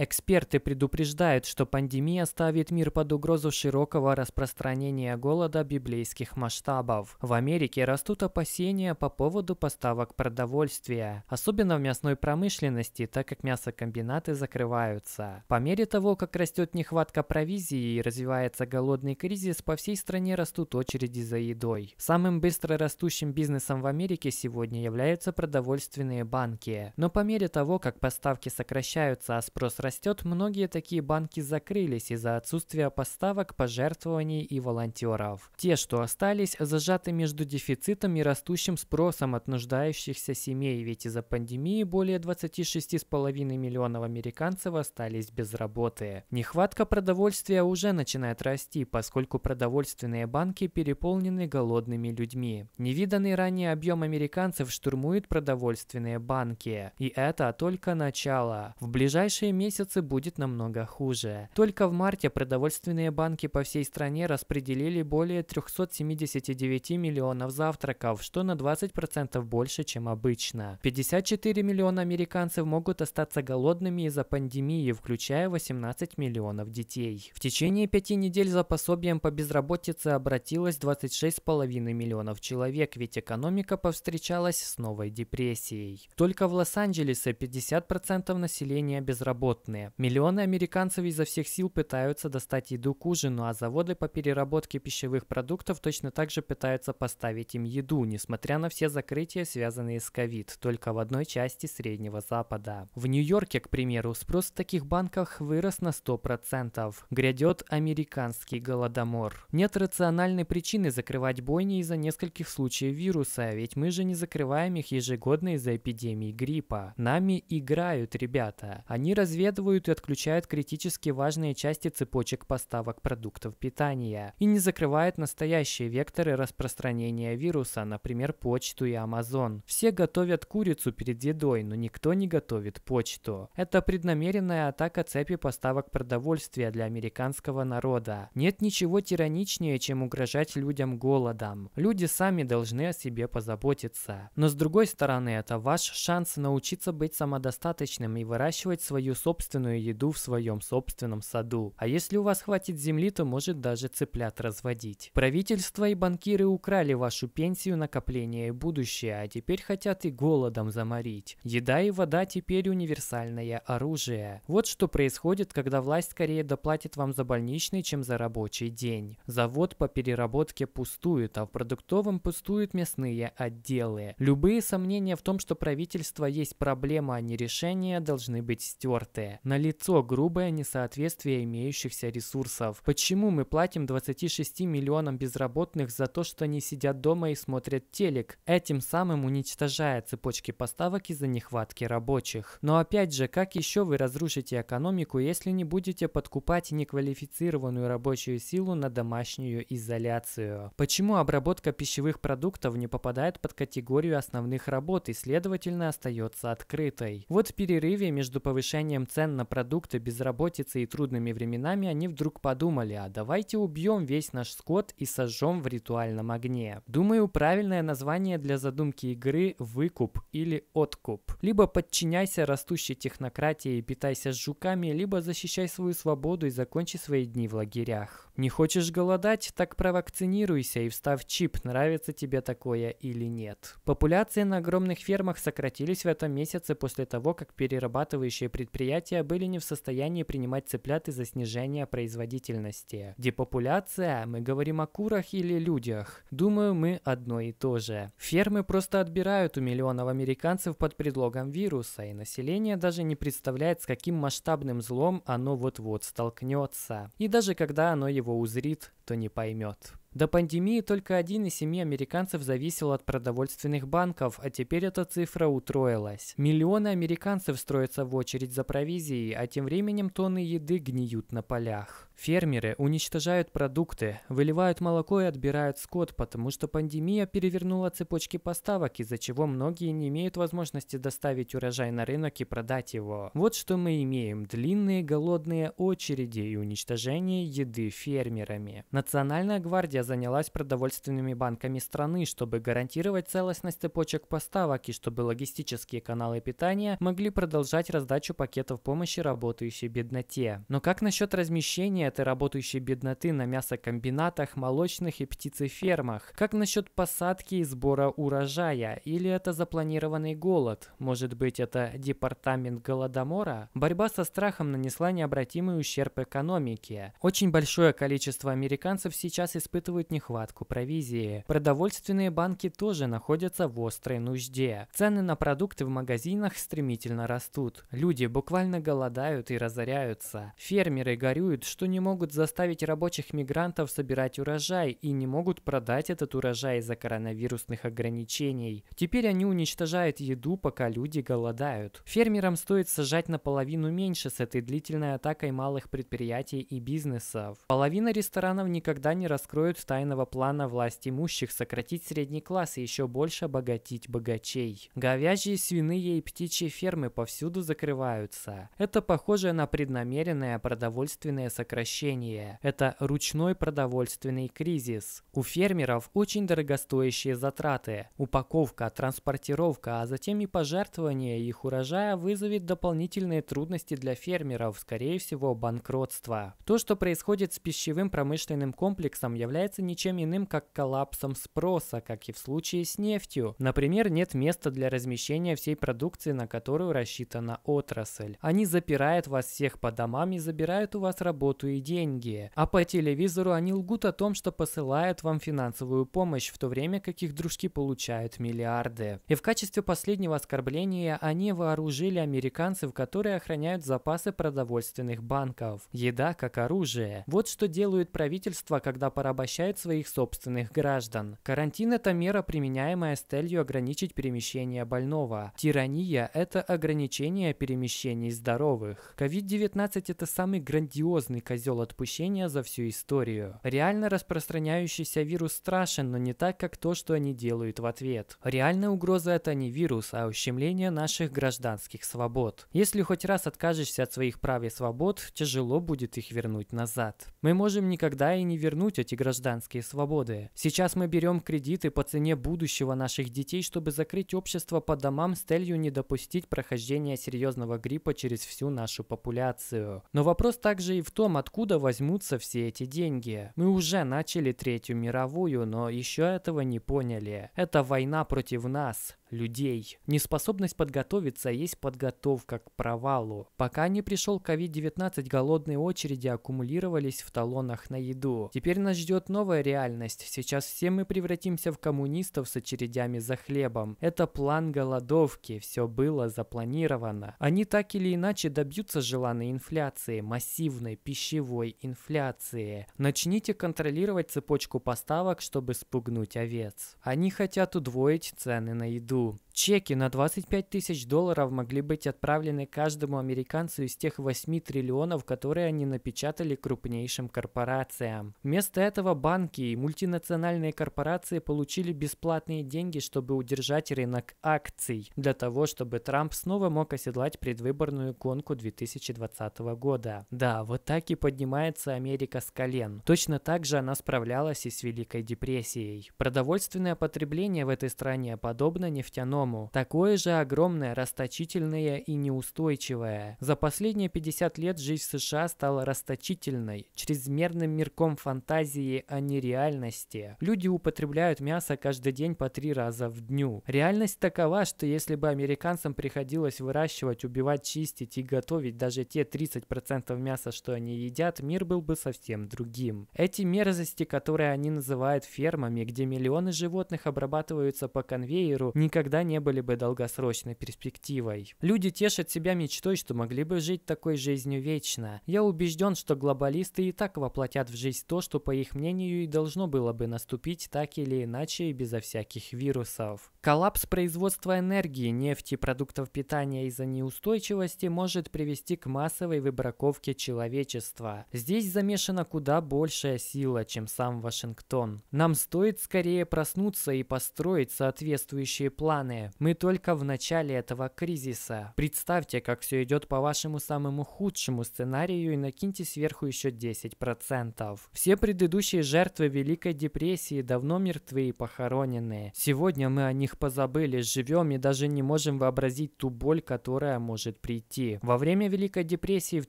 Эксперты предупреждают, что пандемия ставит мир под угрозу широкого распространения голода библейских масштабов. В Америке растут опасения по поводу поставок продовольствия, особенно в мясной промышленности, так как мясокомбинаты закрываются. По мере того, как растет нехватка провизии и развивается голодный кризис, по всей стране растут очереди за едой. Самым быстро растущим бизнесом в Америке сегодня являются продовольственные банки. Но по мере того, как поставки сокращаются, а спрос растет, растет, многие такие банки закрылись из-за отсутствия поставок, пожертвований и волонтеров. Те, что остались, зажаты между дефицитом и растущим спросом от нуждающихся семей, ведь из-за пандемии более 26,5 миллионов американцев остались без работы. Нехватка продовольствия уже начинает расти, поскольку продовольственные банки переполнены голодными людьми. Невиданный ранее объем американцев штурмует продовольственные банки. И это только начало. В ближайшие месяцы месяцы будет намного хуже. Только в марте продовольственные банки по всей стране распределили более 379 миллионов завтраков, что на 20% больше, чем обычно. 54 миллиона американцев могут остаться голодными из-за пандемии, включая 18 миллионов детей. В течение пяти недель за пособием по безработице обратилось 26,5 миллионов человек, ведь экономика повстречалась с новой депрессией. Только в Лос-Анджелесе 50% населения безработно бедные. Миллионы американцев изо всех сил пытаются достать еду к ужину, а заводы по переработке пищевых продуктов точно так же пытаются поставить им еду, несмотря на все закрытия, связанные с ковид, только в одной части Среднего Запада. В Нью-Йорке, к примеру, спрос в таких банках вырос на 100%. Грядет американский голодомор. Нет рациональной причины закрывать бойни из-за нескольких случаев вируса, ведь мы же не закрываем их ежегодно из-за эпидемии гриппа. Нами играют ребята. Они разведывают обрабатывают и отключают критически важные части цепочек поставок продуктов питания и не закрывают настоящие векторы распространения вируса, например, почту и Amazon. Все готовят курицу перед едой, но никто не готовит почту. Это преднамеренная атака цепи поставок продовольствия для американского народа. Нет ничего тираничнее, чем угрожать людям голодом. Люди сами должны о себе позаботиться. Но с другой стороны, это ваш шанс научиться быть самодостаточным и выращивать свою собственную собственную еду в своем собственном саду. А если у вас хватит земли, то может даже цыплят разводить. Правительство и банкиры украли вашу пенсию, накопление и будущее, а теперь хотят и голодом заморить. Еда и вода теперь универсальное оружие. Вот что происходит, когда власть скорее доплатит вам за больничный, чем за рабочий день. Завод по переработке пустует, а в продуктовом пустуют мясные отделы. Любые сомнения в том, что правительство есть проблема, а не решение, должны быть стерты первое. на лицо грубое несоответствие имеющихся ресурсов. Почему мы платим 26 миллионам безработных за то, что они сидят дома и смотрят телек, этим самым уничтожая цепочки поставок из-за нехватки рабочих? Но опять же, как еще вы разрушите экономику, если не будете подкупать неквалифицированную рабочую силу на домашнюю изоляцию? Почему обработка пищевых продуктов не попадает под категорию основных работ и, следовательно, остается открытой? Вот в перерыве между повышением цен цен на продукты, безработицы и трудными временами, они вдруг подумали, а давайте убьем весь наш скот и сожжем в ритуальном огне. Думаю, правильное название для задумки игры – выкуп или откуп. Либо подчиняйся растущей технократии и питайся с жуками, либо защищай свою свободу и закончи свои дни в лагерях. Не хочешь голодать? Так провакцинируйся и вставь чип, нравится тебе такое или нет. Популяции на огромных фермах сократились в этом месяце после того, как перерабатывающие предприятия были не в состоянии принимать цыплят из-за снижения производительности. Депопуляция? Мы говорим о курах или людях? Думаю, мы одно и то же. Фермы просто отбирают у миллионов американцев под предлогом вируса, и население даже не представляет, с каким масштабным злом оно вот-вот столкнется. И даже когда оно его его узрит, то не поймет. До пандемии только один из семи американцев зависел от продовольственных банков, а теперь эта цифра утроилась. Миллионы американцев строятся в очередь за провизией, а тем временем тонны еды гниют на полях. Фермеры уничтожают продукты, выливают молоко и отбирают скот, потому что пандемия перевернула цепочки поставок, из-за чего многие не имеют возможности доставить урожай на рынок и продать его. Вот что мы имеем – длинные голодные очереди и уничтожение еды фермерами. Национальная гвардия занялась продовольственными банками страны, чтобы гарантировать целостность цепочек поставок и чтобы логистические каналы питания могли продолжать раздачу пакетов помощи работающей бедноте. Но как насчет размещения этой работающей бедноты на мясокомбинатах, молочных и птицефермах? Как насчет посадки и сбора урожая? Или это запланированный голод? Может быть, это департамент голодомора? Борьба со страхом нанесла необратимый ущерб экономике. Очень большое количество американцев сейчас испытывают испытывают нехватку провизии. Продовольственные банки тоже находятся в острой нужде. Цены на продукты в магазинах стремительно растут. Люди буквально голодают и разоряются. Фермеры горюют, что не могут заставить рабочих мигрантов собирать урожай и не могут продать этот урожай из-за коронавирусных ограничений. Теперь они уничтожают еду, пока люди голодают. Фермерам стоит сажать наполовину меньше с этой длительной атакой малых предприятий и бизнесов. Половина ресторанов никогда не раскроют цель тайного плана власть имущих – сократить средний класс и еще больше обогатить богачей. Говяжьи, свиные и птичьи фермы повсюду закрываются. Это похоже на преднамеренное продовольственное сокращение. Это ручной продовольственный кризис. У фермеров очень дорогостоящие затраты. Упаковка, транспортировка, а затем и пожертвование их урожая вызовет дополнительные трудности для фермеров, скорее всего банкротство. То, что происходит с пищевым промышленным комплексом, является является ничем иным, как коллапсом спроса, как и в случае с нефтью. Например, нет места для размещения всей продукции, на которую рассчитана отрасль. Они запирают вас всех по домам и забирают у вас работу и деньги. А по телевизору они лгут о том, что посылают вам финансовую помощь, в то время как их дружки получают миллиарды. И в качестве последнего оскорбления они вооружили американцев, которые охраняют запасы продовольственных банков. Еда как оружие. Вот что делают правительства, когда порабощают защищает своих собственных граждан. Карантин – это мера, применяемая с целью ограничить перемещение больного. Тирания – это ограничение перемещений здоровых. COVID-19 – это самый грандиозный козел отпущения за всю историю. Реально распространяющийся вирус страшен, но не так, как то, что они делают в ответ. Реальная угроза – это не вирус, а ущемление наших гражданских свобод. Если хоть раз откажешься от своих прав и свобод, тяжело будет их вернуть назад. Мы можем никогда и не вернуть эти гражданские гражданские свободы. Сейчас мы берем кредиты по цене будущего наших детей, чтобы закрыть общество по домам с целью не допустить прохождения серьезного гриппа через всю нашу популяцию. Но вопрос также и в том, откуда возьмутся все эти деньги. Мы уже начали Третью мировую, но еще этого не поняли. Это война против нас людей. Неспособность подготовиться а есть подготовка к провалу. Пока не пришел COVID-19, голодные очереди аккумулировались в талонах на еду. Теперь нас ждет новая реальность. Сейчас все мы превратимся в коммунистов с очередями за хлебом. Это план голодовки. Все было запланировано. Они так или иначе добьются желанной инфляции, массивной пищевой инфляции. Начните контролировать цепочку поставок, чтобы спугнуть овец. Они хотят удвоить цены на еду. to Чеки на 25 тысяч долларов могли быть отправлены каждому американцу из тех 8 триллионов, которые они напечатали крупнейшим корпорациям. Вместо этого банки и мультинациональные корпорации получили бесплатные деньги, чтобы удержать рынок акций, для того, чтобы Трамп снова мог оседлать предвыборную гонку 2020 года. Да, вот так и поднимается Америка с колен. Точно так же она справлялась и с Великой депрессией. Продовольственное потребление в этой стране подобно нефтяному другому такое же огромное, расточительное и неустойчивое. За последние 50 лет жизнь США стала расточительной, чрезмерным мирком фантазии, а не реальности. Люди употребляют мясо каждый день по три раза в дню. Реальность такова, что если бы американцам приходилось выращивать, убивать, чистить и готовить даже те 30% мяса, что они едят, мир был бы совсем другим. Эти мерзости, которые они называют фермами, где миллионы животных обрабатываются по конвейеру, никогда не не были бы долгосрочной перспективой. Люди тешат себя мечтой, что могли бы жить такой жизнью вечно. Я убежден, что глобалисты и так воплотят в жизнь то, что, по их мнению, и должно было бы наступить так или иначе и безо всяких вирусов. Коллапс производства энергии, нефти, продуктов питания из-за неустойчивости может привести к массовой выбраковке человечества. Здесь замешана куда большая сила, чем сам Вашингтон. Нам стоит скорее проснуться и построить соответствующие планы, данные. Э, мы только в начале этого кризиса. Представьте, как все идет по вашему самому худшему сценарию и накиньте сверху еще 10%. Все предыдущие жертвы Великой депрессии давно мертвы и похоронены. Сегодня мы о них позабыли, живем и даже не можем вообразить ту боль, которая может прийти. Во время Великой депрессии в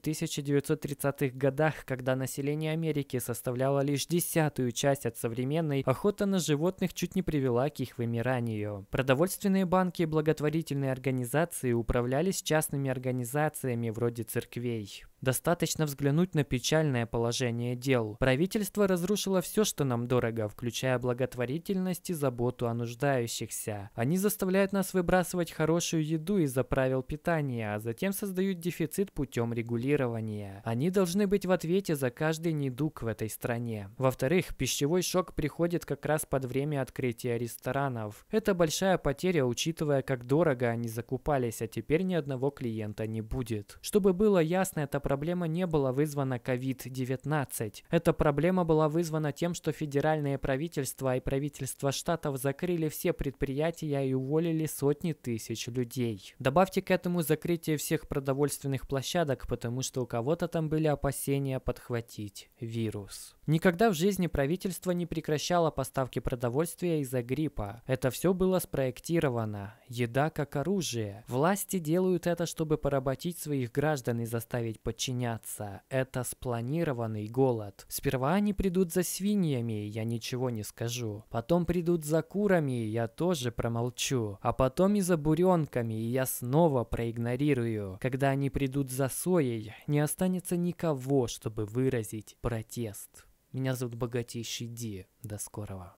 1930-х годах, когда население Америки составляло лишь десятую часть от современной, охота на животных чуть не привела к их вымиранию. Продовольственные Крупные банки и благотворительные организации управлялись частными организациями вроде церквей. Достаточно взглянуть на печальное положение дел. Правительство разрушило все, что нам дорого, включая благотворительность и заботу о нуждающихся. Они заставляют нас выбрасывать хорошую еду из-за правил питания, а затем создают дефицит путем регулирования. Они должны быть в ответе за каждый недуг в этой стране. Во-вторых, пищевой шок приходит как раз под время открытия ресторанов. Это большая потеря, учитывая, как дорого они закупались, а теперь ни одного клиента не будет. Чтобы было ясно, это проблема не была вызвана COVID-19. Эта проблема была вызвана тем, что федеральные правительства и правительства штатов закрыли все предприятия и уволили сотни тысяч людей. Добавьте к этому закрытие всех продовольственных площадок, потому что у кого-то там были опасения подхватить вирус. Никогда в жизни правительство не прекращало поставки продовольствия из-за гриппа. Это все было спроектировано. Еда как оружие. Власти делают это, чтобы поработить своих граждан и заставить подчиняться подчиняться. Это спланированный голод. Сперва они придут за свиньями, я ничего не скажу. Потом придут за курами, я тоже промолчу. А потом и за буренками, и я снова проигнорирую. Когда они придут за соей, не останется никого, чтобы выразить протест. Меня зовут Богатейший Ди. До скорого.